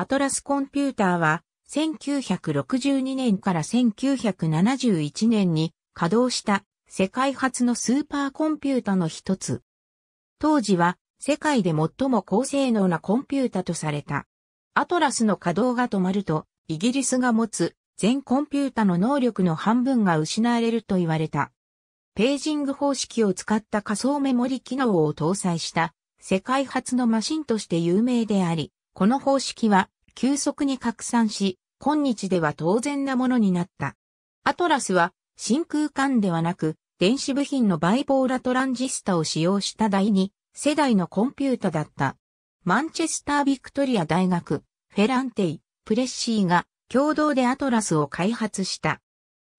アトラスコンピューターは、1962年から1971年に稼働した世界初のスーパーコンピュータの一つ。当時は世界で最も高性能なコンピュータとされた。アトラスの稼働が止まると、イギリスが持つ全コンピュータの能力の半分が失われると言われた。ページング方式を使った仮想メモリ機能を搭載した世界初のマシンとして有名であり、この方式は急速に拡散し、今日では当然なものになった。アトラスは真空管ではなく電子部品のバイポーラトランジスタを使用した第2世代のコンピュータだった。マンチェスター・ビクトリア大学、フェランテイ、プレッシーが共同でアトラスを開発した。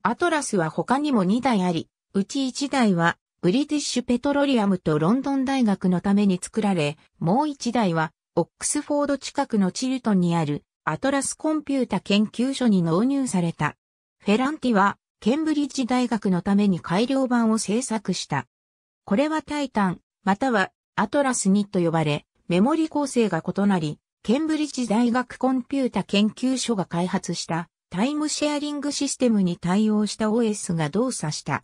アトラスは他にも2台あり、うち1台はブリティッシュペトロリアムとロンドン大学のために作られ、もう1台はオックスフォード近くのチルトンにあるアトラスコンピュータ研究所に納入された。フェランティは、ケンブリッジ大学のために改良版を制作した。これはタイタン、またはアトラス2と呼ばれ、メモリ構成が異なり、ケンブリッジ大学コンピュータ研究所が開発したタイムシェアリングシステムに対応した OS が動作した。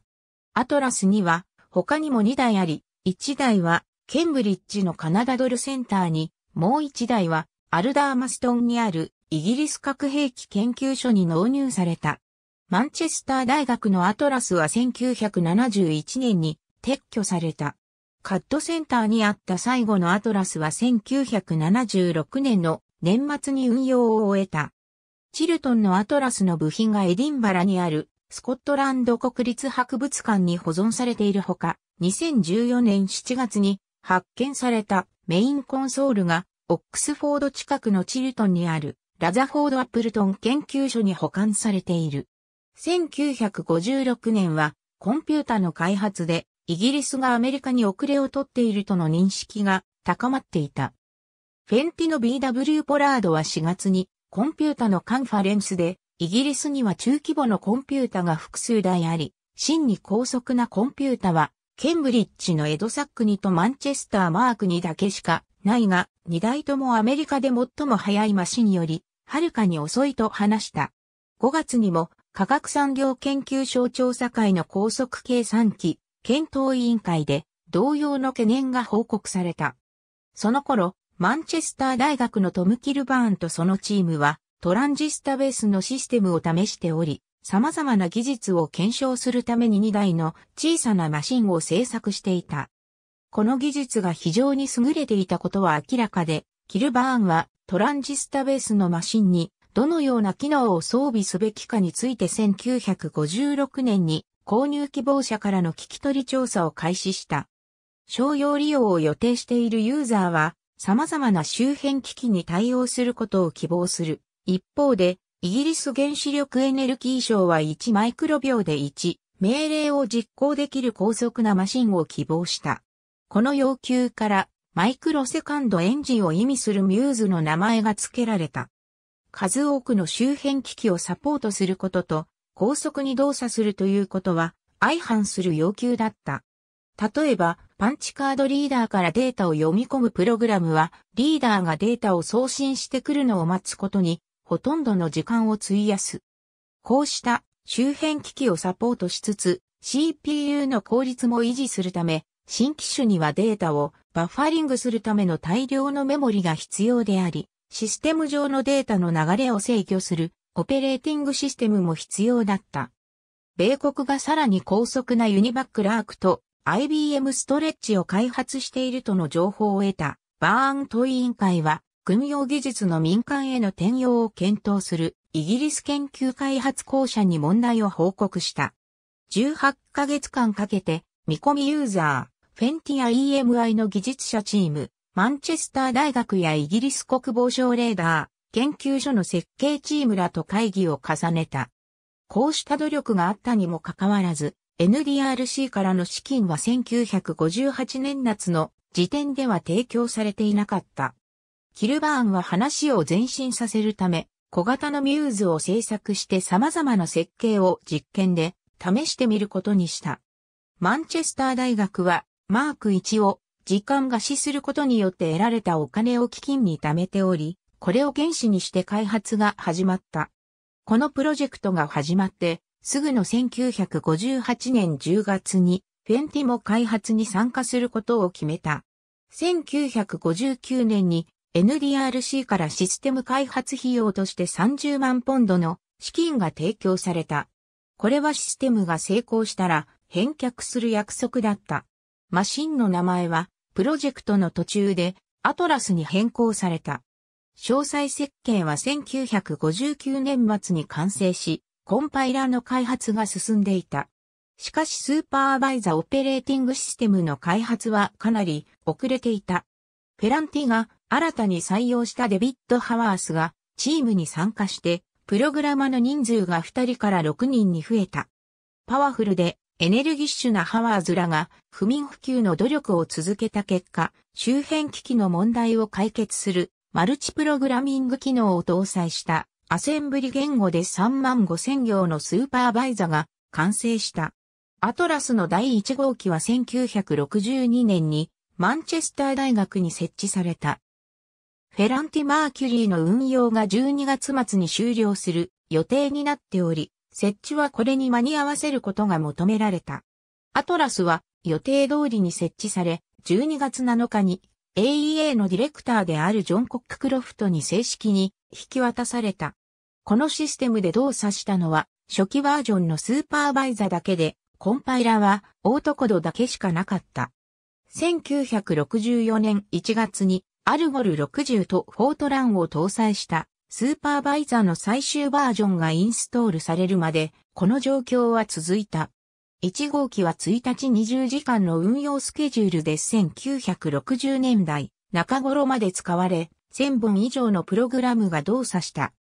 アトラス2は他にも2台あり、1台はケンブリッジのカナダドルセンターにもう一台は、アルダーマストンにあるイギリス核兵器研究所に納入された。マンチェスター大学のアトラスは1971年に撤去された。カットセンターにあった最後のアトラスは1976年の年末に運用を終えた。チルトンのアトラスの部品がエディンバラにあるスコットランド国立博物館に保存されているほか、2014年7月に発見されたメインコンソールが、オックスフォード近くのチルトンにある、ラザフォード・アップルトン研究所に保管されている。1956年は、コンピュータの開発で、イギリスがアメリカに遅れをとっているとの認識が高まっていた。フェンティの BW ポラードは4月に、コンピュータのカンファレンスで、イギリスには中規模のコンピュータが複数台あり、真に高速なコンピュータはケンブリッジのエドサックにとマンチェスターマークにだけしかないが、2台ともアメリカで最も早いマシにより、はるかに遅いと話した。5月にも、科学産業研究省調査会の高速計算機、検討委員会で、同様の懸念が報告された。その頃、マンチェスター大学のトム・キルバーンとそのチームは、トランジスタベースのシステムを試しており、様々な技術を検証するために2台の小さなマシンを製作していた。この技術が非常に優れていたことは明らかで、キルバーンはトランジスタベースのマシンにどのような機能を装備すべきかについて1956年に購入希望者からの聞き取り調査を開始した。商用利用を予定しているユーザーは様々な周辺機器に対応することを希望する。一方で、イギリス原子力エネルギー省は1マイクロ秒で1命令を実行できる高速なマシンを希望した。この要求からマイクロセカンドエンジンを意味するミューズの名前が付けられた。数多くの周辺機器をサポートすることと、高速に動作するということは、相反する要求だった。例えば、パンチカードリーダーからデータを読み込むプログラムは、リーダーがデータを送信してくるのを待つことにほとんどの時間を費やす。こうした周辺機器をサポートしつつ、CPU の効率も維持するため、新機種にはデータをバッファリングするための大量のメモリが必要であり、システム上のデータの流れを制御するオペレーティングシステムも必要だった。米国がさらに高速なユニバックラークと IBM ストレッチを開発しているとの情報を得たバーント委員会は軍用技術の民間への転用を検討するイギリス研究開発公社に問題を報告した。18ヶ月間かけて見込みユーザー、フェンティア EMI の技術者チーム、マンチェスター大学やイギリス国防省レーダー、研究所の設計チームらと会議を重ねた。こうした努力があったにもかかわらず、NDRC からの資金は1958年夏の時点では提供されていなかった。キルバーンは話を前進させるため、小型のミューズを製作して様々な設計を実験で試してみることにした。マンチェスター大学はマーク1を時間貸しすることによって得られたお金を基金に貯めており、これを原資にして開発が始まった。このプロジェクトが始まって、すぐの1958年10月にフェンティも開発に参加することを決めた。1959年に NDRC からシステム開発費用として30万ポンドの資金が提供された。これはシステムが成功したら返却する約束だった。マシンの名前はプロジェクトの途中でアトラスに変更された。詳細設計は1959年末に完成し、コンパイラの開発が進んでいた。しかしスーパーバイザオペレーティングシステムの開発はかなり遅れていた。フェランティが新たに採用したデビッド・ハワースがチームに参加して、プログラマの人数が2人から6人に増えた。パワフルでエネルギッシュなハワーズらが不眠不休の努力を続けた結果、周辺機器の問題を解決するマルチプログラミング機能を搭載したアセンブリ言語で3万5千行のスーパーバイザが完成した。アトラスの第1号機は1962年にマンチェスター大学に設置された。フェランティ・マーキュリーの運用が12月末に終了する予定になっており、設置はこれに間に合わせることが求められた。アトラスは予定通りに設置され、12月7日に AEA のディレクターであるジョン・コック・クロフトに正式に引き渡された。このシステムで動作したのは初期バージョンのスーパーバイザーだけで、コンパイラはオートコドだけしかなかった。1964年1月にアルゴル60とフォートランを搭載したスーパーバイザーの最終バージョンがインストールされるまで、この状況は続いた。1号機は1日20時間の運用スケジュールで1960年代中頃まで使われ、1000本以上のプログラムが動作した。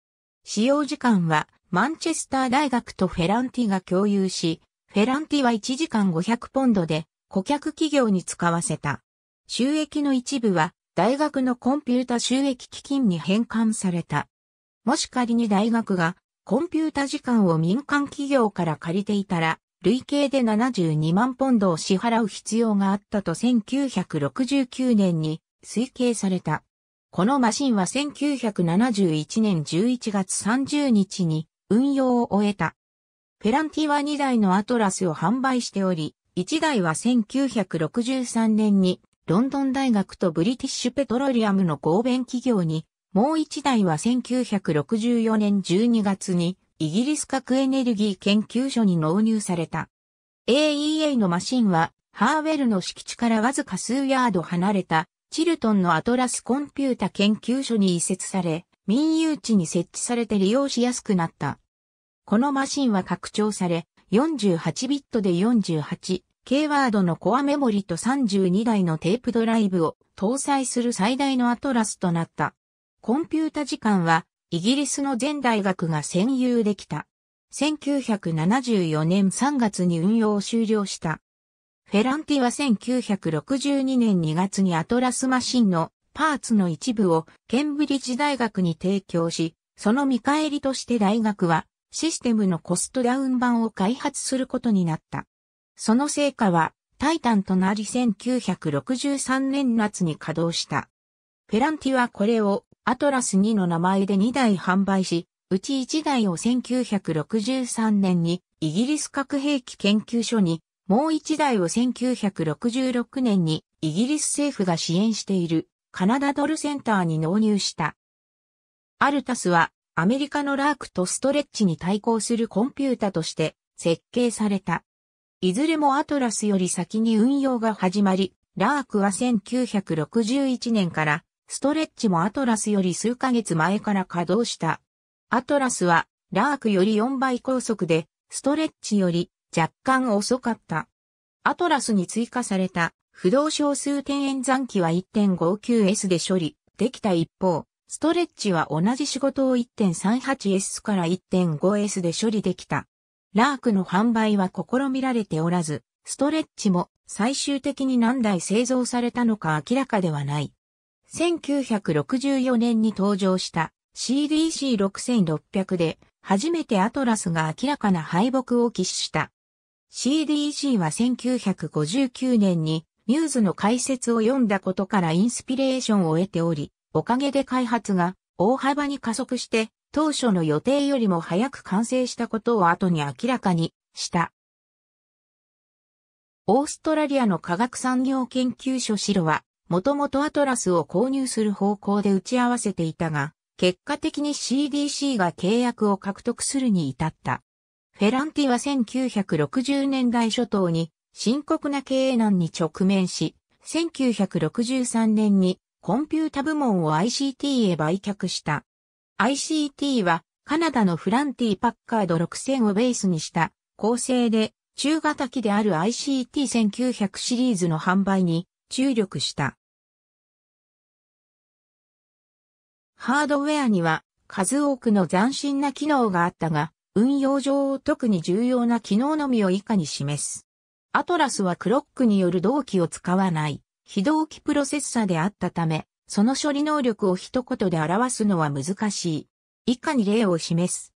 使用時間はマンチェスター大学とフェランティが共有し、フェランティは1時間500ポンドで顧客企業に使わせた。収益の一部は大学のコンピュータ収益基金に返還された。もし仮に大学がコンピュータ時間を民間企業から借りていたら、累計で72万ポンドを支払う必要があったと1969年に推計された。このマシンは1971年11月30日に運用を終えた。フェランティは2台のアトラスを販売しており、1台は1963年にロンドン大学とブリティッシュペトロリアムの合弁企業に、もう一台は1964年12月にイギリス核エネルギー研究所に納入された。AEA のマシンはハーウェルの敷地からわずか数ヤード離れたチルトンのアトラスコンピュータ研究所に移設され、民有地に設置されて利用しやすくなった。このマシンは拡張され、48ビットで48 K ワードのコアメモリと32台のテープドライブを搭載する最大のアトラスとなった。コンピュータ時間はイギリスの全大学が占有できた。1974年3月に運用を終了した。フェランティは1962年2月にアトラスマシンのパーツの一部をケンブリッジ大学に提供し、その見返りとして大学はシステムのコストダウン版を開発することになった。その成果は、タイタンとなり1963年夏に稼働した。フェランティはこれをアトラス2の名前で2台販売し、うち1台を1963年にイギリス核兵器研究所に、もう1台を1966年にイギリス政府が支援しているカナダドルセンターに納入した。アルタスはアメリカのラークとストレッチに対抗するコンピュータとして設計された。いずれもアトラスより先に運用が始まり、ラークは1961年からストレッチもアトラスより数ヶ月前から稼働した。アトラスはラークより4倍高速でストレッチより若干遅かった。アトラスに追加された不動小数点演算機は 1.59S で処理できた一方、ストレッチは同じ仕事を 1.38S から 1.5S で処理できた。ラークの販売は試みられておらず、ストレッチも最終的に何台製造されたのか明らかではない。1964年に登場した CDC6600 で初めてアトラスが明らかな敗北を喫した。CDC は1959年にミューズの解説を読んだことからインスピレーションを得ており、おかげで開発が大幅に加速して当初の予定よりも早く完成したことを後に明らかにした。オーストラリアの科学産業研究所シロは、もともとアトラスを購入する方向で打ち合わせていたが、結果的に CDC が契約を獲得するに至った。フェランティは1960年代初頭に深刻な経営難に直面し、1963年にコンピュータ部門を ICT へ売却した。ICT はカナダのフランティ・パッカード6000をベースにした構成で中型機である ICT1900 シリーズの販売に注力した。ハードウェアには数多くの斬新な機能があったが、運用上特に重要な機能のみを以下に示す。アトラスはクロックによる同期を使わない非同期プロセッサであったため、その処理能力を一言で表すのは難しい。以下に例を示す。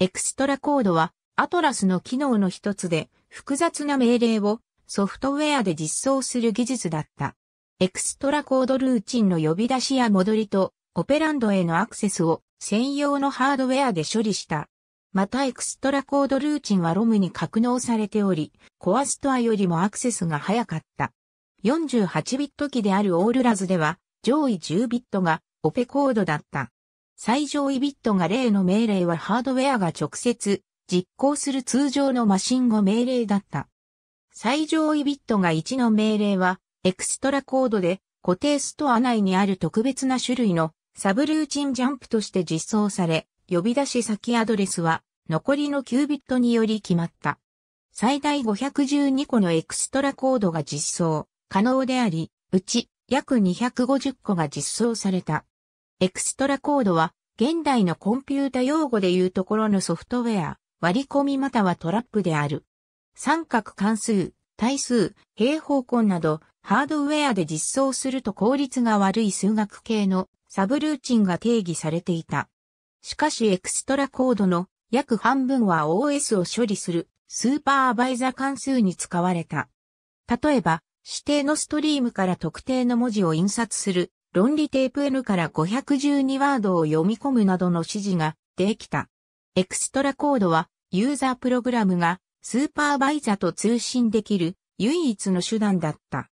エクストラコードはアトラスの機能の一つで複雑な命令をソフトウェアで実装する技術だった。エクストラコードルーチンの呼び出しや戻りとオペランドへのアクセスを専用のハードウェアで処理した。またエクストラコードルーチンはロムに格納されており、コアストアよりもアクセスが早かった。48ビット機であるオールラズでは、上位10ビットがオペコードだった。最上位ビットが例の命令はハードウェアが直接実行する通常のマシン語命令だった。最上位ビットが1の命令はエクストラコードで固定ストア内にある特別な種類のサブルーチンジャンプとして実装され、呼び出し先アドレスは残りの9ビットにより決まった。最大512個のエクストラコードが実装可能であり、うち約250個が実装された。エクストラコードは、現代のコンピュータ用語でいうところのソフトウェア、割り込みまたはトラップである。三角関数、対数、平方根など、ハードウェアで実装すると効率が悪い数学系のサブルーチンが定義されていた。しかしエクストラコードの約半分は OS を処理するスーパーアバイザー関数に使われた。例えば、指定のストリームから特定の文字を印刷する、論理テープ N から512ワードを読み込むなどの指示ができた。エクストラコードは、ユーザープログラムがスーパーバイザと通信できる唯一の手段だった。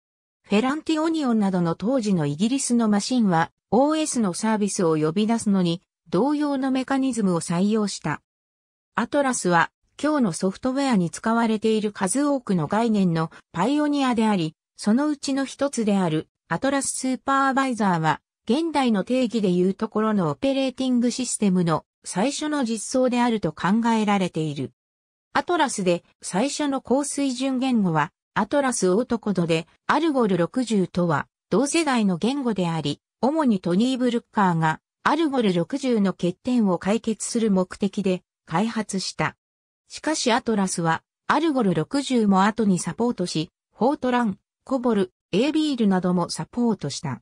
フェランティオニオンなどの当時のイギリスのマシンは OS のサービスを呼び出すのに同様のメカニズムを採用した。アトラスは今日のソフトウェアに使われている数多くの概念のパイオニアであり、そのうちの一つであるアトラススーパーバイザーは、現代の定義でいうところのオペレーティングシステムの最初の実装であると考えられている。アトラスで最初の高水準言語は、アトラスオートコドで、アルゴル60とは、同世代の言語であり、主にトニー・ブルッカーが、アルゴル60の欠点を解決する目的で開発した。しかしアトラスは、アルゴル60も後にサポートし、フォートラン、コボル、エービールなどもサポートした。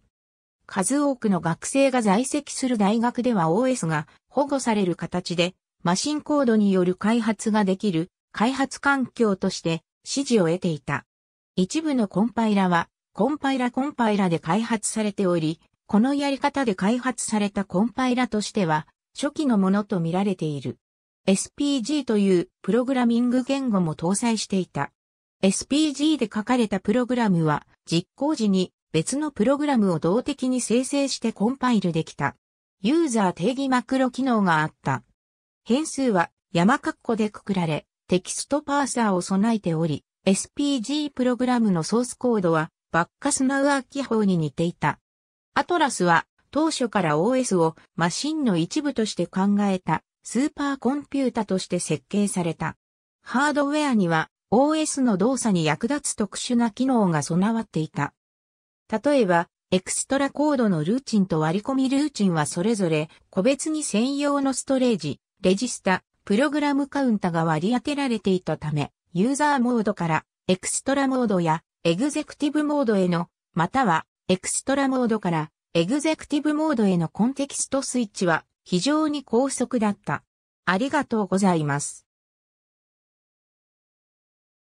数多くの学生が在籍する大学では OS が保護される形で、マシンコードによる開発ができる開発環境として支持を得ていた。一部のコンパイラは、コンパイラコンパイラで開発されており、このやり方で開発されたコンパイラとしては、初期のものと見られている。SPG というプログラミング言語も搭載していた。SPG で書かれたプログラムは実行時に別のプログラムを動的に生成してコンパイルできた。ユーザー定義マクロ機能があった。変数は山括弧でくくられ、テキストパーサーを備えており、SPG プログラムのソースコードはバッカスナウアー記法に似ていた。アトラスは当初から OS をマシンの一部として考えたスーパーコンピュータとして設計された。ハードウェアには OS の動作に役立つ特殊な機能が備わっていた。例えば、エクストラコードのルーチンと割り込みルーチンはそれぞれ個別に専用のストレージ、レジスタ、プログラムカウンタが割り当てられていたため、ユーザーモードからエクストラモードやエグゼクティブモードへの、またはエクストラモードからエグゼクティブモードへのコンテキストスイッチは非常に高速だった。ありがとうございます。